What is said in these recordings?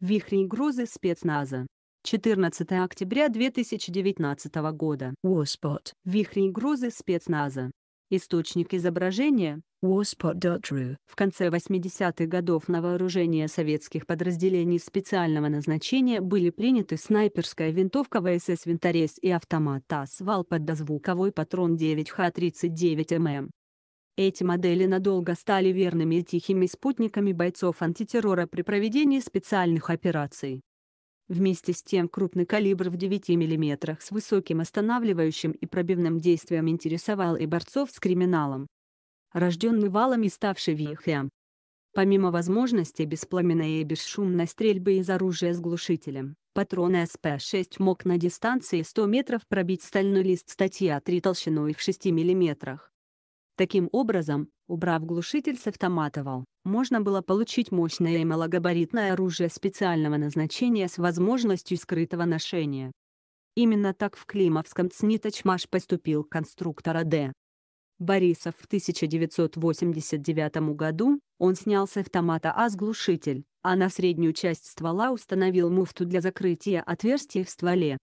Вихри грозы спецназа. 14 октября 2019 года. Warspot. Вихри грозы спецназа. Источник изображения Warspot.ru. В конце 80-х годов на вооружение советских подразделений специального назначения были приняты снайперская винтовка ВСС «Винторез» и автомат ТАС «Вал» поддозвуковой патрон 9Х39 ММ. Эти модели надолго стали верными и тихими спутниками бойцов антитеррора при проведении специальных операций. Вместе с тем крупный калибр в 9 мм с высоким останавливающим и пробивным действием интересовал и борцов с криминалом. Рожденный валом и ставший вихрем. Помимо возможности беспламенной и бесшумной стрельбы из оружия с глушителем, патрон СП-6 мог на дистанции 100 метров пробить стальной лист статья 3 а толщиной в 6 мм. Таким образом, убрав глушитель с автоматовал, можно было получить мощное и малогабаритное оружие специального назначения с возможностью скрытого ношения. Именно так в Климовском ЦНИ поступил конструктор АД. Борисов в 1989 году, он снял с автомата АС глушитель, а на среднюю часть ствола установил муфту для закрытия отверстий в стволе.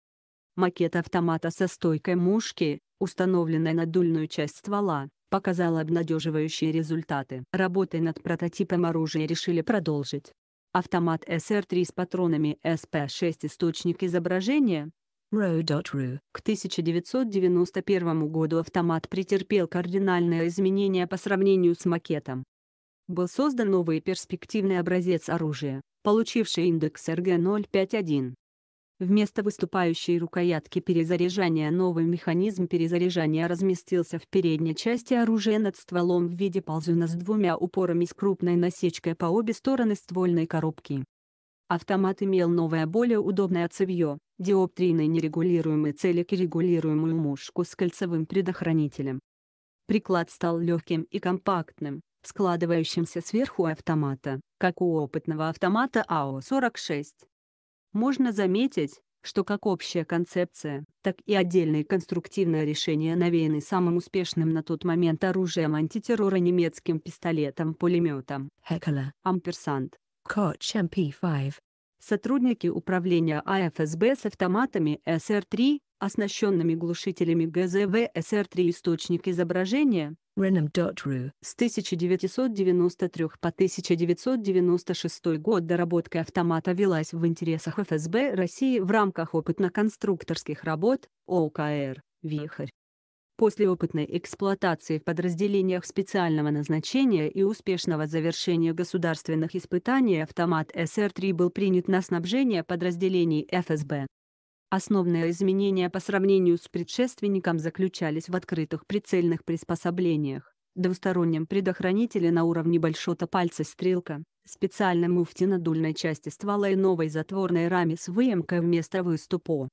Макет автомата со стойкой мушки, установленной на дульную часть ствола, показал обнадеживающие результаты. Работы над прототипом оружия решили продолжить. Автомат SR-3 с патронами SP-6 источник изображения. Ru.ru. К 1991 году автомат претерпел кардинальные изменения по сравнению с макетом. Был создан новый перспективный образец оружия, получивший индекс RG051. Вместо выступающей рукоятки перезаряжания новый механизм перезаряжания разместился в передней части оружия над стволом в виде ползуна с двумя упорами с крупной насечкой по обе стороны ствольной коробки. Автомат имел новое более удобное цевье, диоптрийный нерегулируемый целик и регулируемую мушку с кольцевым предохранителем. Приклад стал легким и компактным, складывающимся сверху автомата, как у опытного автомата АО-46. Можно заметить, что как общая концепция, так и отдельные конструктивные решения навеяны самым успешным на тот момент оружием антитеррора немецким пистолетом-пулеметом Хекела Амперсант Коч MP5. Сотрудники управления АФСБ с автоматами СР-3 оснащенными глушителями ГЗВ СР-3 источник изображения Renum.ru с 1993 по 1996 год доработка автомата велась в интересах ФСБ России в рамках опытно-конструкторских работ ОКР «Вихрь». После опытной эксплуатации в подразделениях специального назначения и успешного завершения государственных испытаний автомат СР-3 был принят на снабжение подразделений ФСБ. Основные изменения по сравнению с предшественником заключались в открытых прицельных приспособлениях, двустороннем предохранителе на уровне большого пальца стрелка, специальном муфте на дульной части ствола и новой затворной раме с выемкой вместо выступа.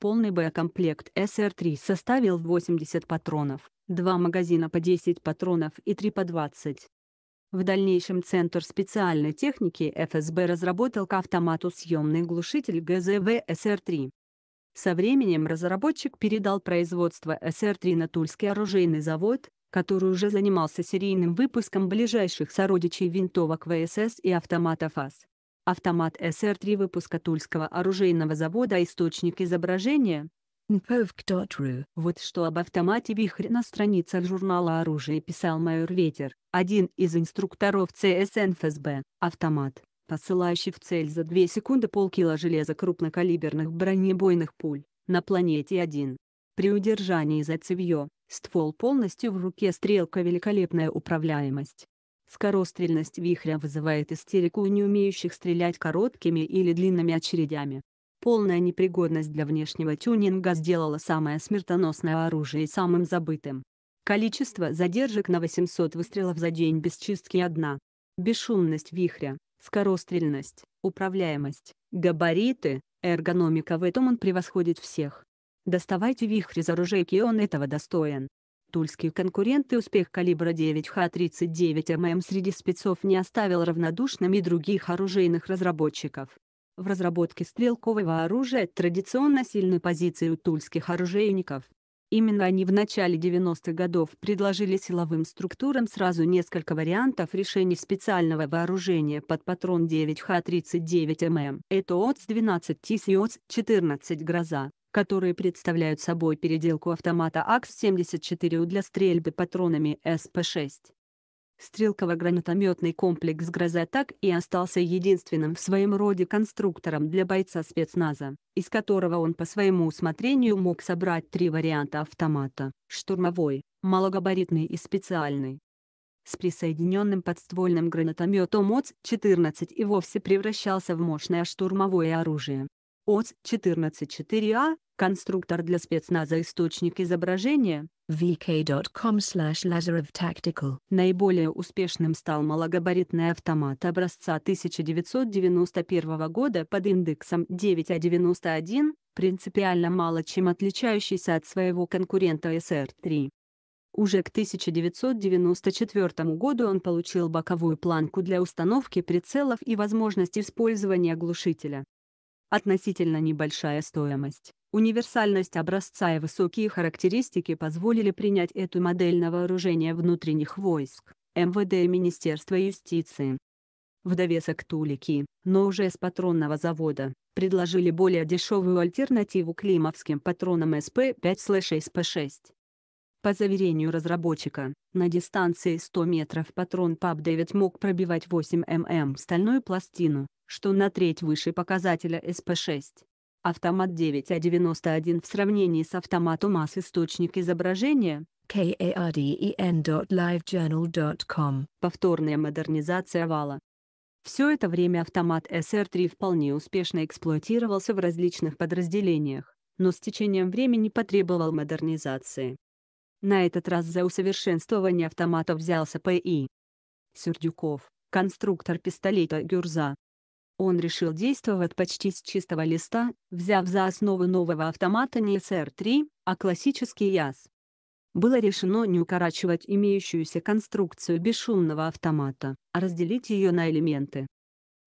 Полный боекомплект ср 3 составил 80 патронов, 2 магазина по 10 патронов и 3 по 20. В дальнейшем Центр специальной техники ФСБ разработал к автомату съемный глушитель ГЗВ СР-3. Со временем разработчик передал производство СР-3 на Тульский оружейный завод, который уже занимался серийным выпуском ближайших сородичей винтовок ВСС и автоматов АС. Автомат СР-3 выпуска Тульского оружейного завода «Источник изображения» Вот что об автомате «Вихрь» на страницах журнала «Оружие» писал майор Ветер, один из инструкторов ЦСН ФСБ. Автомат посылающий в цель за 2 секунды полкило железа крупнокалиберных бронебойных пуль, на планете 1. При удержании за цевьё, ствол полностью в руке стрелка великолепная управляемость. Скорострельность вихря вызывает истерику у не умеющих стрелять короткими или длинными очередями. Полная непригодность для внешнего тюнинга сделала самое смертоносное оружие самым забытым. Количество задержек на 800 выстрелов за день без чистки 1. Бесшумность вихря, скорострельность, управляемость, габариты, эргономика в этом он превосходит всех. Доставайте вихрь из оружейки, он этого достоин. Тульские конкуренты успех калибра 9Х-39 ММ среди спецов не оставил равнодушными других оружейных разработчиков. В разработке стрелкового оружия традиционно сильны позиции у тульских оружейников, Именно они в начале 90-х годов предложили силовым структурам сразу несколько вариантов решений специального вооружения под патрон 9Х39ММ. Это ОЦ 12 и ОЦ 14 «Гроза» которые представляют собой переделку автомата АКС-74 для стрельбы патронами СП-6. Стрелково-гранатометный комплекс «Гроза» так и остался единственным в своем роде конструктором для бойца спецназа, из которого он по своему усмотрению мог собрать три варианта автомата – штурмовой, малогабаритный и специальный. С присоединенным подствольным гранатометом ОЦ-14 и вовсе превращался в мощное штурмовое оружие, оц 144 а конструктор для спецназа источник изображения, vk.com slash Lazarev Tactical. Наиболее успешным стал малогабаритный автомат образца 1991 года под индексом 9А91, принципиально мало чем отличающийся от своего конкурента SR-3. Уже к 1994 году он получил боковую планку для установки прицелов и возможность использования глушителя относительно небольшая стоимость. Универсальность образца и высокие характеристики позволили принять эту модель на вооружение внутренних войск, МВД и Министерства юстиции. В довесок тулики, но уже с патронного завода, предложили более дешевую альтернативу климовским патронам СП-5-6П6. По заверению разработчика, на дистанции 100 метров патрон ПАП-9 мог пробивать 8 мм стальную пластину, что на треть выше показателя сп 6 Автомат 9А91 в сравнении с автоматом АС источник изображения kaden.livejournal.com Повторная модернизация вала все это время автомат SR-3 вполне успешно эксплуатировался в различных подразделениях, но с течением времени потребовал модернизации. На этот раз за усовершенствование автомата взялся П.И. Сердюков, конструктор пистолета «Гюрза», он решил действовать почти с чистого листа, взяв за основу нового автомата не SR-3, а классический ЯС. Было решено не укорачивать имеющуюся конструкцию бесшумного автомата, а разделить ее на элементы.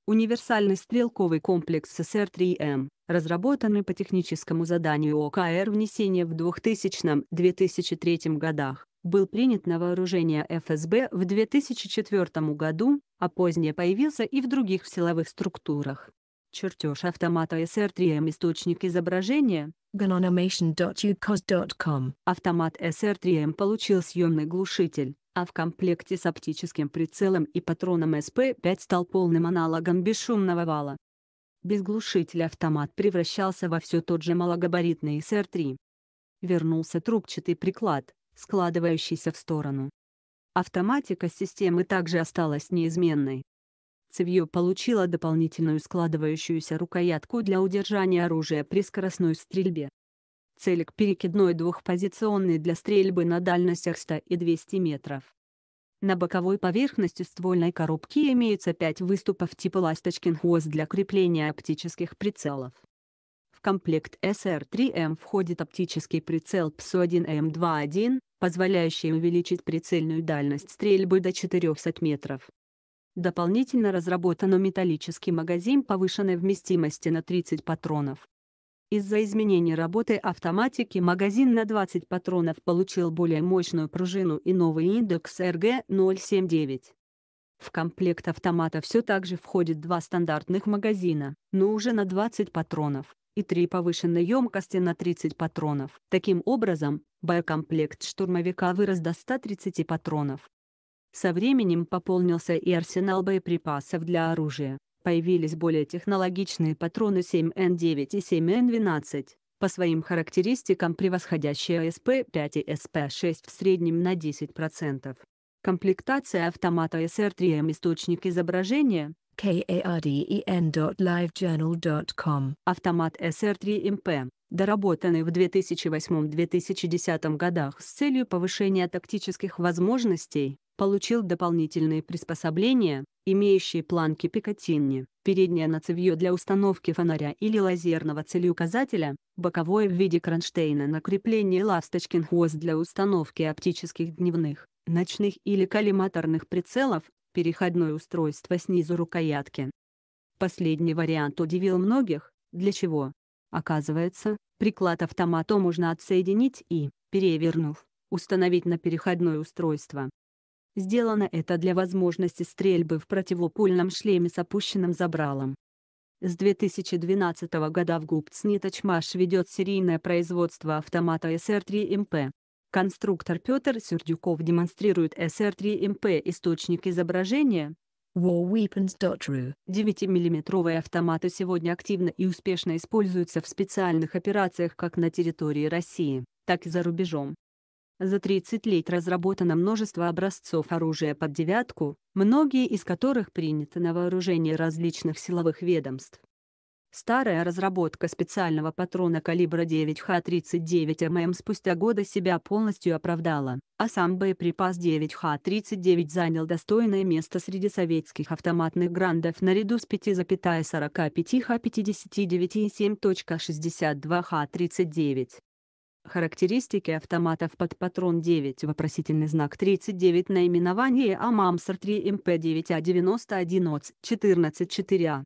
Универсальный стрелковый комплекс ССР-3М, разработанный по техническому заданию ОКР внесения в 2000-2003 годах, был принят на вооружение ФСБ в 2004 году, а позднее появился и в других силовых структурах. Чертеж автомата SR-3M Источник изображения gononimation.ucos.com Автомат SR-3M получил съемный глушитель, а в комплекте с оптическим прицелом и патроном СП-5 стал полным аналогом бесшумного вала. Без глушителя автомат превращался во все тот же малогабаритный SR-3. Вернулся трубчатый приклад, складывающийся в сторону. Автоматика системы также осталась неизменной. Цевьё получило дополнительную складывающуюся рукоятку для удержания оружия при скоростной стрельбе. Целик перекидной двухпозиционный для стрельбы на дальностях 100 и 200 метров. На боковой поверхности ствольной коробки имеются пять выступов типа ласточкин хвост для крепления оптических прицелов комплект SR-3M входит оптический прицел PSU-1M21, позволяющий увеличить прицельную дальность стрельбы до 400 метров. Дополнительно разработан металлический магазин повышенной вместимости на 30 патронов. Из-за изменения работы автоматики магазин на 20 патронов получил более мощную пружину и новый индекс RG079. В комплект автомата все также входит два стандартных магазина, но уже на 20 патронов и три повышенной емкости на 30 патронов. Таким образом, боекомплект штурмовика вырос до 130 патронов. Со временем пополнился и арсенал боеприпасов для оружия. Появились более технологичные патроны 7Н9 и 7Н12, по своим характеристикам превосходящие СП-5 и СП-6 в среднем на 10%. Комплектация автомата SR-3M источник изображения, karden.livejournal.com. Автомат SR-3MP, доработанный в 2008-2010 годах с целью повышения тактических возможностей, получил дополнительные приспособления, имеющие планки Пикатинни, переднее нацевье для установки фонаря или лазерного целеуказателя, боковое в виде кронштейна на креплении ласточкин хвост для установки оптических дневных, ночных или коллиматорных прицелов, переходное устройство снизу рукоятки. Последний вариант удивил многих, для чего? Оказывается, приклад автомата можно отсоединить и, перевернув, установить на переходное устройство. Сделано это для возможности стрельбы в противопульном шлеме с опущенным забралом. С 2012 года в Губцниточмаш ведет серийное производство автомата СР-3МП. Конструктор Петр Сердюков демонстрирует SR3MP эм источник изображения. Warweapons.ru 9 автоматы сегодня активно и успешно используются в специальных операциях как на территории России, так и за рубежом. За 30 лет разработано множество образцов оружия под девятку, многие из которых приняты на вооружение различных силовых ведомств. Старая разработка специального патрона калибра 9Х39 ММ спустя года себя полностью оправдала, а сам боеприпас 9Х39 занял достойное место среди советских автоматных грандов наряду с 5,45Х59 и 7.62Х39. Характеристики автоматов под патрон 9 вопросительный знак 39 наименование АМАМСР 3МП 9А91 ОЦ 14 а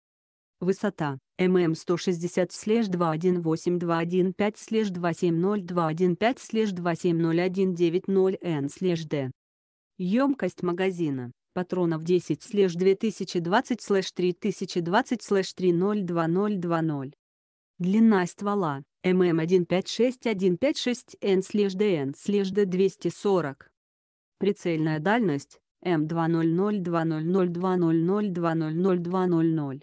Высота ММ 160-218-215-27021-5-2701990N-D. Емкость магазина патронов 10-2020-3020-3020. Длина ствола ММ-156-156N-DN-240. Прицельная дальность М200-200-200-200-200.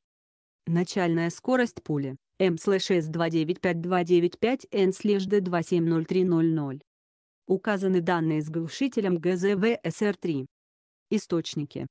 Начальная скорость пули m s 295295 n d 270300. Указаны данные с глушителем ГЗВ СР-3. Источники.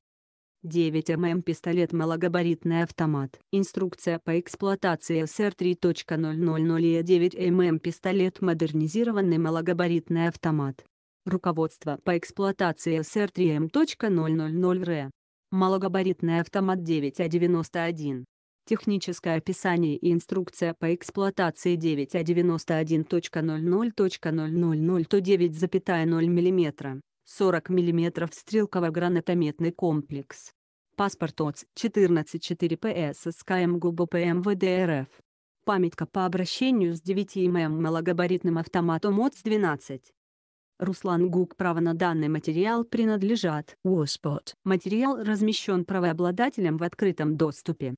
9 ММ пистолет малогабаритный автомат. Инструкция по эксплуатации СР-3.000 и 9 ММ пистолет модернизированный малогабаритный автомат. Руководство по эксплуатации СР-3М.000 р Малогабаритный автомат 9А91 техническое описание и инструкция по эксплуатации 9А91.00.0009,0 мм, 40 мм стрелково-гранатометный комплекс. Паспорт ОЦ 14.4 ПС СКМ ГУБ МВД РФ. Памятка по обращению с 9 ММ малогабаритным автоматом ОЦ-12. Руслан Гук право на данный материал принадлежат Warspot. Материал размещен правообладателем в открытом доступе.